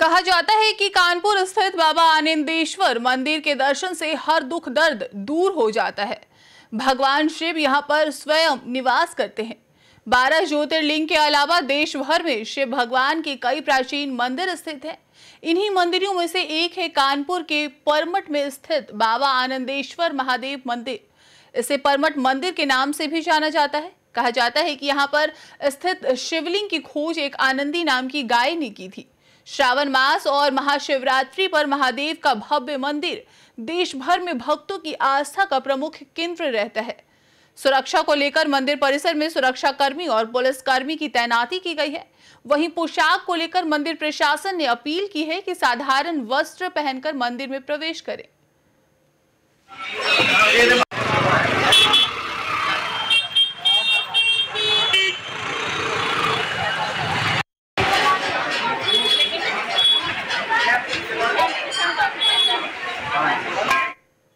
कहा जाता है कि कानपुर स्थित बाबा आनंदेश्वर मंदिर के दर्शन से हर दुख दर्द दूर हो जाता है भगवान शिव यहाँ पर स्वयं निवास करते हैं बारह ज्योतिर्लिंग के अलावा देश भर में शिव भगवान के कई प्राचीन मंदिर स्थित हैं इन्हीं मंदिरों में से एक है कानपुर के परमठ में स्थित बाबा आनंदेश्वर महादेव मंदिर इसे परमठ मंदिर के नाम से भी जाना जाता है कहा जाता है कि यहाँ पर स्थित शिवलिंग की खोज एक आनंदी नाम की गाय ने की थी श्रावण मास और महाशिवरात्रि पर महादेव का भव्य मंदिर देश भर में भक्तों की आस्था का प्रमुख केंद्र रहता है सुरक्षा को लेकर मंदिर परिसर में सुरक्षा कर्मी और पुलिस कर्मी की तैनाती की गई है वहीं पोशाक को लेकर मंदिर प्रशासन ने अपील की है कि साधारण वस्त्र पहनकर मंदिर में प्रवेश करें